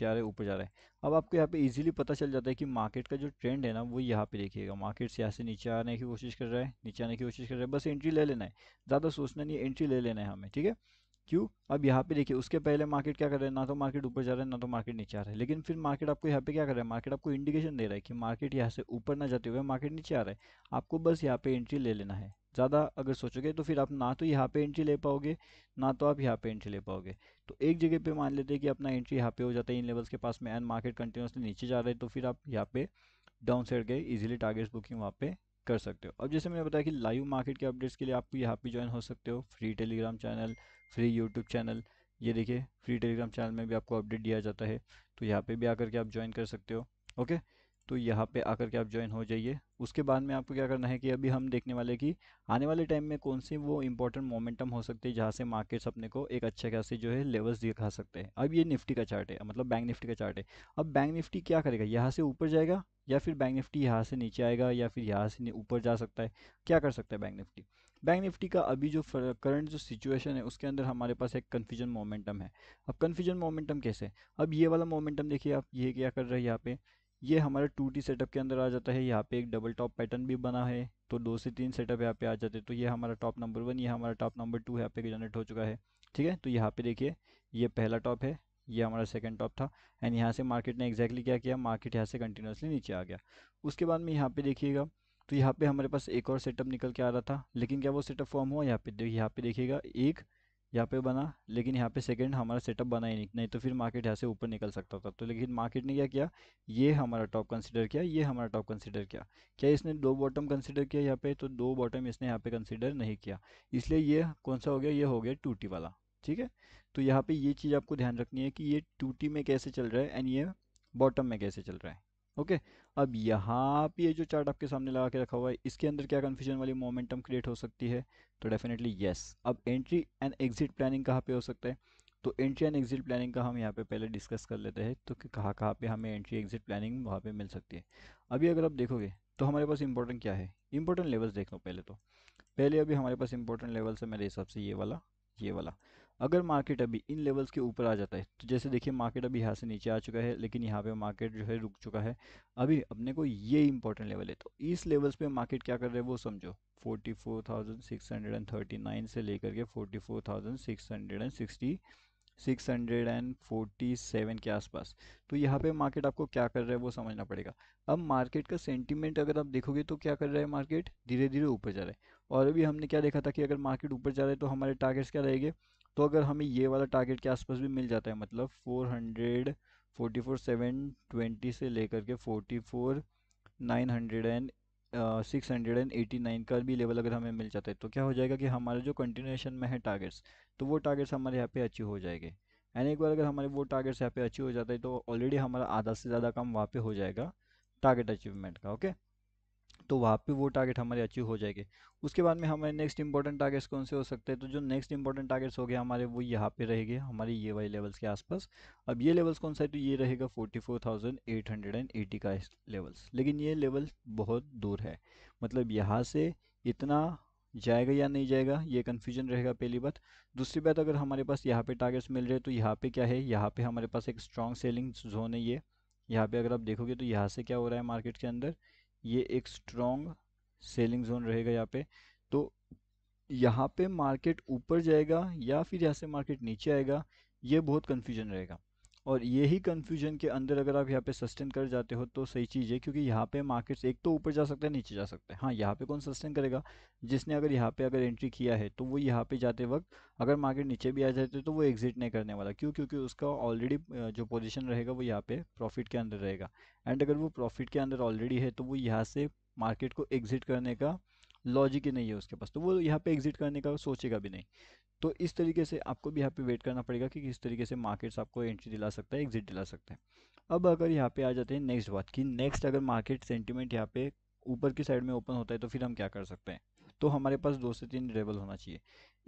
जा रहे ऊपर जा रहा है अब आपको यहाँ पे इजीली पता चल जाता है कि मार्केट का जो ट्रेंड है ना वो यहाँ पे देखिएगा मार्केट से यहाँ से नीचे आने की कोशिश कर रहा है नीचे आने की कोशिश कर रहा है बस एंट्री ले लेना है ज़्यादा सोचना नहीं एंट्री ले लेना है हमें ठीक है क्यों अब यहाँ पे देखिए उसके पहले मार्केट क्या कर रहा है ना तो मार्केट ऊपर जा रहा है ना तो मार्केट नीचे आ रहा है लेकिन फिर मार्केट आपको यहाँ पे क्या कर रहा है मार्केट आपको इंडिकेशन दे रहा है कि मार्केट यहाँ से ऊपर ना जाते हुए मार्केट नीचे आ रहा है आपको बस यहाँ पे एंट्री ले लेना है ज़्यादा अगर सोचोगे तो फिर आप ना तो यहाँ पे एंट्री ले पाओगे ना तो आप यहाँ पे एंट्री ले पाओगे तो एक जगह पे मान लेते हैं कि अपना एंट्री यहाँ पे हो जाता है इन लेवल्स के पास में एंड मार्केट कंटिन्यूसली नीचे जा रहे हैं तो फिर आप यहाँ पे डाउन साइड गए इजीली टारगेट्स बुकिंग वहाँ पे कर सकते हो अब जैसे मैंने बताया कि लाइव मार्केट के अपडेट्स के लिए आप यहाँ पे ज्वाइन हो सकते हो free Telegram channel free YouTube channel ये देखिए फ्री टेलीग्राम चैनल में भी आपको अपडेट दिया जाता है तो यहाँ पे भी आकर के आप ज्वाइन कर सकते हो ओके तो यहाँ पे आकर के आप ज्वाइन हो जाइए उसके बाद में आपको क्या करना है कि अभी हम देखने वाले कि आने वाले टाइम में कौन सी वो इंपॉर्टेंट मोमेंटम हो सकती है जहाँ से मार्केट्स अपने को एक अच्छे खासे जो है लेवल्स दिखा सकते हैं अब ये निफ्टी का चार्ट है मतलब बैंक निफ्टी का चार्ट है अब बैंक निफ्टी क्या करेगा यहाँ से ऊपर जाएगा या फिर बैंक निफ्टी यहाँ से नीचे आएगा या फिर यहाँ से ऊपर जा सकता है क्या कर सकता है बैंक निफ्टी बैंक निफ्टी का अभी जो करंट जो सिचुएशन है उसके अंदर हमारे पास एक कन्फ्यूजन मोमेंटम है अब कन्फ्यूजन मोमेंटम कैसे अब ये वाला मोमेंटम देखिए आप ये क्या कर रहे हैं यहाँ पे ये हमारे टू टी सेटअप के अंदर आ जाता है यहाँ पे एक डबल टॉप पैटर्न भी बना है तो दो से तीन सेटअप यहाँ पे आ जाते हैं तो ये हमारा टॉप नंबर वन ये हमारा टॉप नंबर टू यहाँ पे जनरेट हो चुका है ठीक है तो यहाँ पे देखिए ये पहला टॉप है ये हमारा सेकंड टॉप था एंड यहाँ से मार्केट ने exactly क्या किया मार्केट यहाँ से कंटिन्यूसली नीचे आ गया उसके बाद में यहाँ पे देखिएगा तो यहाँ पे हमारे पास एक और सेटअप निकल के आ रहा था लेकिन क्या वो सेटअप फॉर्म हुआ यहाँ पे यहाँ पे देखिएगा एक यहाँ पे बना लेकिन यहाँ पे सेकंड हमारा सेटअप बना ही नहीं नहीं तो फिर मार्केट यहाँ से ऊपर निकल सकता था तो लेकिन मार्केट ने क्या किया ये हमारा टॉप कंसिडर किया ये हमारा टॉप कंसिडर किया क्या इसने दो बॉटम कंसिडर किया यहाँ पे तो दो बॉटम इसने यहाँ पे कंसिडर नहीं किया इसलिए ये कौन सा हो गया ये हो गया टूटी वाला ठीक है तो यहाँ पे ये चीज़ आपको ध्यान रखनी है कि ये टूटी में कैसे चल रहा है एंड ये बॉटम में कैसे चल रहा है ओके अब यहाँ पे ये जो चार्ट आपके सामने लगा के रखा हुआ है इसके अंदर क्या कन्फ्यूजन वाली मोमेंटम क्रिएट हो सकती है तो डेफिनेटली येस अब एंट्री एंड एग्जिट प्लानिंग कहाँ पे हो सकता है तो एंट्री एंड एग्जिट प्लानिंग का हम यहाँ पे पहले डिस्कस कर लेते हैं तो कि कहाँ कहाँ पे हमें एंट्री एग्जिट प्लानिंग वहाँ पे मिल सकती है अभी अगर आप देखोगे तो हमारे पास इंपॉर्टेंट क्या है इंपॉर्टेंट लेवल्स देख लो पहले तो पहले अभी हमारे पास इंपॉर्टेंट लेवल्स है मेरे हिसाब से ये वाला ये वाला अगर मार्केट अभी इन लेवल्स के ऊपर आ जाता है तो जैसे देखिए मार्केट अभी यहाँ से नीचे आ चुका है लेकिन यहाँ पे मार्केट जो है रुक चुका है अभी अपने को ये इंपॉर्टेंट लेवल है तो इस लेवल्स पे मार्केट क्या कर रहे हैं वो समझो 44,639 से लेकर के 44,660 647 के आसपास तो यहाँ पे मार्केट आपको क्या कर रहा है वो समझना पड़ेगा अब मार्केट का सेंटीमेंट अगर आप देखोगे तो क्या कर रहा है मार्केट धीरे धीरे ऊपर जा रहा है और अभी हमने क्या देखा था कि अगर मार्केट ऊपर जा रहा है तो हमारे टारगेट्स क्या रहेंगे तो अगर हमें ये वाला टारगेट के आसपास भी मिल जाता है मतलब four hundred forty four seven twenty से लेकर के forty four nine hundred and six hundred and eighty nine का भी लेवल अगर हमें मिल जाता है तो क्या हो जाएगा कि हमारे जो कंटिन्यूशन में है टारगेट्स तो वो टारगेट्स हमारे यहाँ पे अचीव हो जाएंगे एंड एक बार अगर हमारे वो टारगेट्स यहाँ पे अचीव हो जाता है तो ऑलरेडी हमारा आधा से ज़्यादा काम वहाँ पर हो जाएगा टारगेट अचीवमेंट का ओके तो वहाँ पे वो टारगेट हमारे अचीव हो जाएंगे उसके बाद में हमारे नेक्स्ट इंपॉर्टेंट टारगेट्स कौन से हो सकते हैं तो जो नेक्स्ट इंपॉर्टेंट टारगेट्स हो गए हमारे वो यहाँ पे रहेंगे हमारे ये वाले लेवल्स के आसपास अब ये लेवल्स कौन सा है तो ये रहेगा 44,880 का लेवल्स लेकिन ये लेवल बहुत दूर है मतलब यहाँ से इतना जाएगा या नहीं जाएगा ये कन्फ्यूजन रहेगा पहली बात दूसरी बात अगर हमारे पास यहाँ पे टारगेट्स मिल रहे तो यहाँ पे क्या है यहाँ पे हमारे पास एक स्ट्रॉन्ग सेलिंग जोन है ये यहाँ पे अगर आप देखोगे तो यहाँ से क्या हो रहा है मार्केट के अंदर ये एक स्ट्रॉन्ग सेलिंग जोन रहेगा यहाँ पे तो यहाँ पे मार्केट ऊपर जाएगा या फिर यहाँ से मार्केट नीचे आएगा ये बहुत कन्फ्यूजन रहेगा और यही कन्फ्यूजन के अंदर अगर आप यहाँ पे सस्टेन कर जाते हो तो सही चीज़ है क्योंकि यहाँ पे मार्केट्स एक तो ऊपर जा सकता है नीचे जा सकते हैं हाँ यहाँ पे कौन सस्टेन करेगा जिसने अगर यहाँ पे अगर एंट्री किया है तो वो यहाँ पे जाते वक्त अगर मार्केट नीचे भी आ जाते तो वो एग्जिट नहीं करने वाला क्यों क्योंकि उसका ऑलरेडी जो पोजिशन रहेगा वो यहाँ पर प्रॉफिट के अंदर रहेगा एंड अगर वो प्रॉफिट के अंदर ऑलरेडी है तो वो यहाँ से मार्केट को एग्जिट करने का लॉजिक ही नहीं है उसके पास तो वो यहाँ पे एग्जिट करने का सोचेगा भी नहीं तो इस तरीके से आपको भी यहाँ पे वेट करना पड़ेगा कि किस तरीके से मार्केट्स आपको एंट्री दिला सकता है एग्जिट दिला सकता है अब अगर यहाँ पे आ जाते हैं नेक्स्ट बात कि नेक्स्ट अगर मार्केट सेंटिमेंट यहाँ पे ऊपर की साइड में ओपन होता है तो फिर हम क्या कर सकते हैं तो हमारे पास दो से तीन लेवल होना चाहिए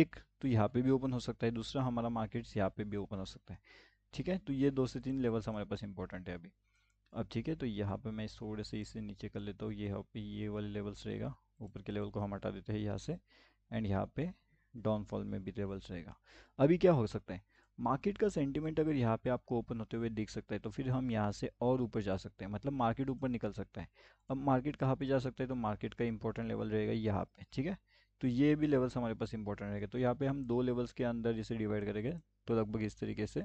एक तो यहाँ पे भी ओपन हो सकता है दूसरा हमारा मार्केट्स यहाँ पे भी ओपन हो सकता है ठीक है तो ये दो से तीन लेवल्स हमारे पास इंपॉर्टेंट है अभी अब ठीक है तो यहाँ पे मैं थोड़े से इसे नीचे कर लेता हूँ ये यहाँ पे ये वाले लेवल्स रहेगा ऊपर के लेवल को हम हटा देते हैं यहाँ से एंड यहाँ पे डाउनफॉल में भी लेवल्स रहेगा अभी क्या हो सकता है मार्केट का सेंटिमेंट अगर यहाँ पे आपको ओपन होते हुए दिख सकता है तो फिर हम यहाँ से और ऊपर जा सकते हैं मतलब मार्केट ऊपर निकल सकता है अब मार्केट कहाँ पे जा सकता है तो मार्केट का इंपॉर्टेंट लेवल रहेगा यहाँ पे ठीक है तो ये भी लेवल्स हमारे पास इंपॉर्टेंट रहेगा तो यहाँ पे हम दो लेवल्स के अंदर जैसे डिवाइड करेंगे तो लगभग इस तरीके से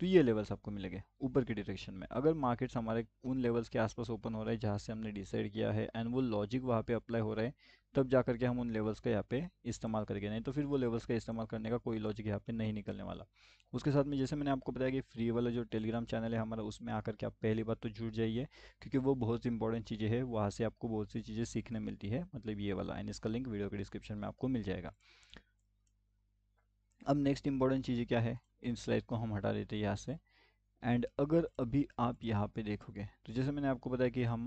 तो ये लेवल्स आपको मिलेंगे ऊपर के डायरेक्शन में अगर मार्केट्स हमारे उन लेवल्स के आसपास ओपन हो रहे हैं जहाँ से हमने डिसाइड किया है एंड वो लॉजिक वहाँ पे अप्लाई हो रहा है तब जा करके हम उन लेवल्स का यहाँ पे इस्तेमाल करके नहीं तो फिर वो लेवल्स का इस्तेमाल करने का कोई लॉजिक यहाँ पे नहीं निकलने वाला उसके साथ में जैसे मैंने आपको बताया कि फ्री वाला जो टेलीग्राम चैनल है हमारा उसमें आकर के आप पहली बार तो जुड़ जाइए क्योंकि वो बहुत इंपॉर्टेंट चीज़ें है वहाँ से आपको बहुत सी चीज़ें सीखने मिलती है मतलब ये वाला एंड इसका लिंक वीडियो के डिस्क्रिप्शन में आपको मिल जाएगा अब नेक्स्ट इम्पॉर्टेंट चीज़ क्या है इन स्लाइड को हम हटा देते हैं यहाँ से एंड अगर अभी आप यहाँ पे देखोगे तो जैसे मैंने आपको बताया कि हम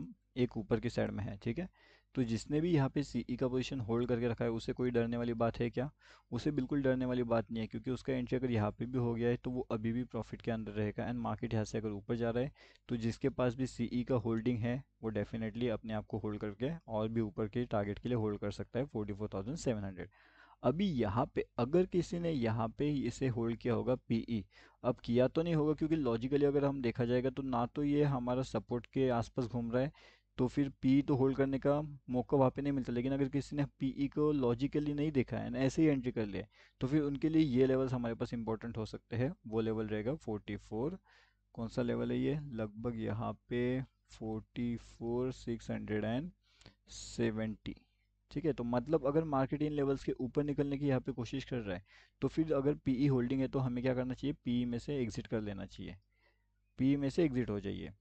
एक ऊपर के साइड में हैं ठीक है तो जिसने भी यहाँ पे सी ई e का पोजीशन होल्ड करके रखा है उसे कोई डरने वाली बात है क्या उसे बिल्कुल डरने वाली बात नहीं है क्योंकि उसका एंट्री अगर यहाँ पे भी हो गया है तो वो अभी भी प्रॉफिट के अंदर रहेगा एंड मार्केट यहाँ से अगर ऊपर जा रहा है तो जिसके पास भी सी ई e का होल्डिंग है वो डेफिनेटली अपने आप को होल्ड करके और भी ऊपर के टारगेट के लिए होल्ड कर सकता है फोर्टी अभी यहाँ पे अगर किसी ने यहाँ पे इसे होल्ड किया होगा ई e, अब किया तो नहीं होगा क्योंकि लॉजिकली अगर हम देखा जाएगा तो ना तो ये हमारा सपोर्ट के आसपास घूम रहा है तो फिर पी e तो होल्ड करने का मौका वहाँ पे नहीं मिलता लेकिन अगर किसी ने ई e को लॉजिकली नहीं देखा है ना ऐसे ही एंट्री कर लिया तो फिर उनके लिए ये लेवल्स हमारे पास इंपॉर्टेंट हो सकते हैं वो लेवल रहेगा फोर्टी फोर कौन सा लेवल है ये लगभग यहाँ पे forty four six hundred and seventy ठीक है तो मतलब अगर मार्केट इन लेवल्स के ऊपर निकलने की यहाँ पे कोशिश कर रहा है तो फिर अगर पी ई होल्डिंग है तो हमें क्या करना चाहिए ई e में से एग्जिट कर लेना चाहिए ई e में से एग्जिट हो जाइए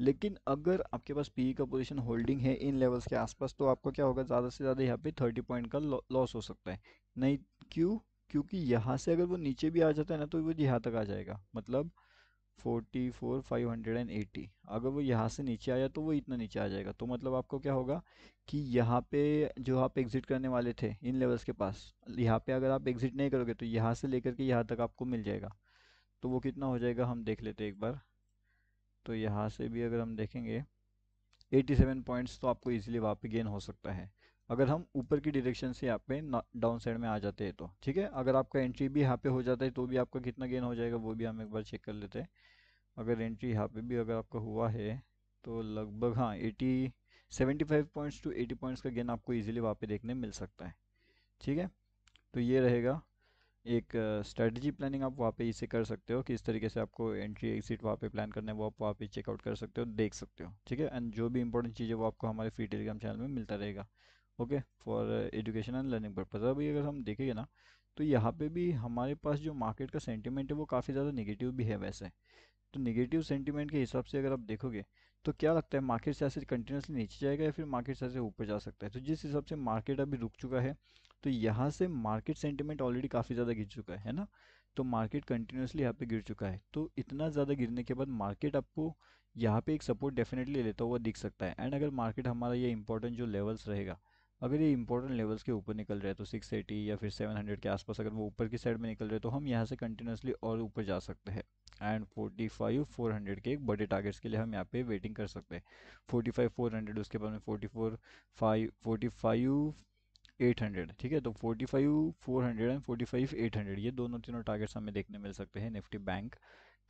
लेकिन अगर आपके पास ई e का पोजीशन होल्डिंग है इन लेवल्स के आसपास तो आपको क्या होगा ज़्यादा से ज़्यादा यहाँ पे थर्टी पॉइंट का लॉस हो सकता है नहीं क्यों क्योंकि यहाँ से अगर वो नीचे भी आ जाता है ना तो वो यहाँ तक आ जाएगा मतलब forty four five hundred and eighty अगर वो यहाँ से नीचे आया तो वो इतना नीचे आ जाएगा तो मतलब आपको क्या होगा कि यहाँ पे जो आप एग्ज़िट करने वाले थे इन लेवल्स के पास यहाँ पे अगर आप एग्ज़िट नहीं करोगे तो यहाँ से लेकर के यहाँ तक आपको मिल जाएगा तो वो कितना हो जाएगा हम देख लेते एक बार तो यहाँ से भी अगर हम देखेंगे सेवन पॉइंट्स तो आपको ईजिली वहाँ पर गेन हो सकता है अगर हम ऊपर की डायरेक्शन से यहाँ पे डाउन साइड में आ जाते हैं तो ठीक है अगर आपका एंट्री भी यहाँ पे हो जाता है तो भी आपका कितना गेन हो जाएगा वो भी हम एक बार चेक कर लेते हैं अगर एंट्री यहाँ पे भी अगर आपका हुआ है तो लगभग हाँ eighty seventy five points to eighty points का गेन आपको ईजिली वहाँ पे देखने मिल सकता है ठीक है तो ये रहेगा एक स्ट्रेटजी प्लानिंग आप वहाँ पे इसे कर सकते हो किस तरीके से आपको एंट्री एग्जिट वहाँ पे प्लान करना है वो आप वहाँ पे चेकआउट कर सकते हो देख सकते हो ठीक है एंड जो भी इंपॉर्टेंट चीज़ है वो आपको हमारे फ्री टेलीग्राम चैनल में मिलता रहेगा okay for education and learning purpose अभी अगर हम देखेंगे ना तो यहाँ पे भी हमारे पास जो मार्केट का सेंटीमेंट है वो काफ़ी ज़्यादा निगेटिव भी है वैसे तो निगेटिव सेंटीमेंट के हिसाब से अगर आप देखोगे तो क्या लगता है मार्केट से ऐसे कंटिन्यूसली नीचे जाएगा या फिर मार्केट से ऐसे ऊपर जा सकता है तो जिस हिसाब से मार्केट अभी रुक चुका है तो यहाँ से मार्केट सेंटीमेंट ऑलरेडी काफ़ी ज़्यादा गिर चुका है ना तो मार्केट कंटिन्यूसली यहाँ पे गिर चुका है तो इतना ज़्यादा गिरने के बाद मार्केट आपको यहाँ पे एक सपोर्ट डेफिनेटली लेता हुआ दिख सकता है एंड अगर मार्केट हमारा ये इंपॉर्टेंट जो लेवल्स रहेगा अगर ये इंपॉर्टेंट लेवल्स के ऊपर निकल रहे हैं तो 680 या फिर 700 के आसपास अगर वो ऊपर की साइड में निकल रहे हैं तो हम यहाँ से कंटिन्यूसली और ऊपर जा सकते हैं एंड 45 400 के एक बड़े टारगेट्स के लिए हम यहाँ पे वेटिंग कर सकते हैं 45 400 उसके बाद में 44 5 45 हंड्रेड ठीक है तो 45 400 एंड 45 800 ये दोनों तीनों टारगेट्स हमें देखने मिल सकते हैं निफ्टी बैंक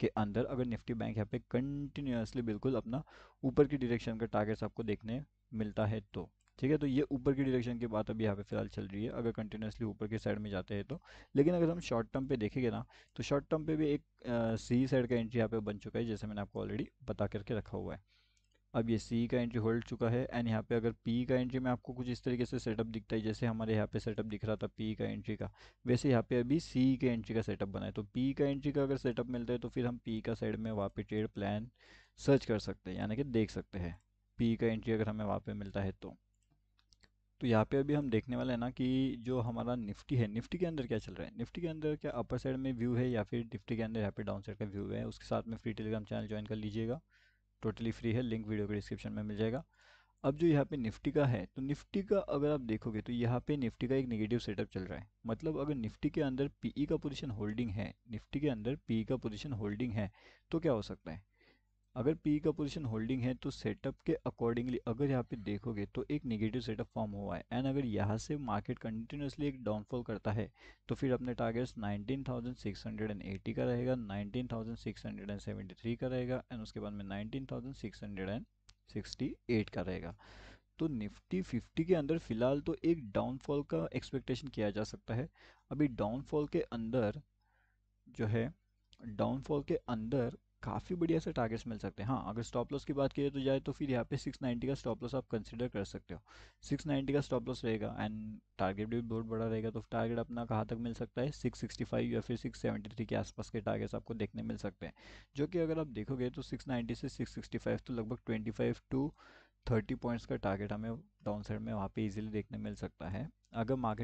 के अंदर अगर निफ्टी बैंक यहाँ पे कंटिन्यूसली बिल्कुल अपना ऊपर की डिरेक्शन का टारगेट्स आपको देखने मिलता है तो ठीक है तो ये ऊपर की डिरेक्शन की बात अभी यहाँ पे फिलहाल चल रही है अगर कंटिन्यूसली ऊपर के साइड में जाते हैं तो लेकिन अगर हम शॉर्ट टर्म पे देखेंगे ना तो शॉर्ट टर्म पे भी एक सी साइड का एंट्री यहाँ पे बन चुका है जैसे मैंने आपको ऑलरेडी बता करके रखा हुआ है अब ये सी का एंट्री होल्ड चुका है एंड यहाँ पे अगर पी का एंट्री में आपको कुछ इस तरीके से सेटअप दिखता है जैसे हमारे यहाँ पे सेटअप दिख रहा था पी का एंट्री का वैसे यहाँ पे अभी सी के एंट्री का सेटअप बना है तो पी का एंट्री का अगर सेटअप मिलता है तो फिर हम पी का साइड में वहाँ पे ट्रेड प्लान सर्च कर सकते हैं यानी कि देख सकते हैं पी का एंट्री अगर हमें वहाँ पर मिलता है तो तो यहाँ पे अभी हम देखने वाले हैं ना कि जो हमारा निफ्टी है निफ्टी के अंदर क्या चल रहा है निफ्टी के अंदर क्या अपर साइड में व्यू है या फिर निफ्टी के अंदर यहाँ पे डाउन साइड का व्यू है उसके साथ में फ्री टेलीग्राम चैनल ज्वाइन कर लीजिएगा टोटली फ्री है लिंक वीडियो के डिस्क्रिप्शन में मिल जाएगा अब जो यहाँ पे निफ्टी का है तो निफ्टी का अगर आप देखोगे तो यहाँ पे निफ्टी का एक निगेटिव सेटअप चल रहा है मतलब अगर निफ्टी के अंदर पीई e का पोजीशन होल्डिंग है निफ्टी के अंदर पीई e का पोजीशन होल्डिंग है तो क्या हो सकता है अगर पी का पोजीशन होल्डिंग है तो सेटअप के अकॉर्डिंगली अगर यहाँ पे देखोगे तो एक नेगेटिव सेटअप फॉर्म हुआ है एंड अगर यहाँ से मार्केट कंटिन्यूसली एक डाउनफॉल करता है तो फिर अपने टारगेट्स 19,680 का रहेगा 19,673 का रहेगा एंड उसके बाद में 19,668 का रहेगा तो निफ्टी 50 के अंदर फिलहाल तो एक डाउनफॉल का एक्सपेक्टेशन किया जा सकता है अभी डाउनफॉल के अंदर जो है डाउनफॉल के अंदर काफ़ी बढ़िया से टारगेट्स मिल सकते हैं हाँ अगर स्टॉप लॉस की बात की तो जाए तो फिर यहाँ पे 690 का स्टॉप लॉस आप कंसिडर कर सकते हो 690 का स्टॉप लॉस रहेगा एंड टारगेट भी बहुत बड़ा रहेगा तो टारगेट अपना कहाँ तक मिल सकता है 665 या फिर 673 के आसपास के टारगेट्स आपको देखने मिल सकते हैं जो कि अगर आप देखोगे तो सिक्स से सिक्स तो लगभग ट्वेंटी टू थर्टी पॉइंट्स का टारगेट हमें डाउन साइड में वहाँ पर ईजिली देखने मिल सकता है अगर मार्केट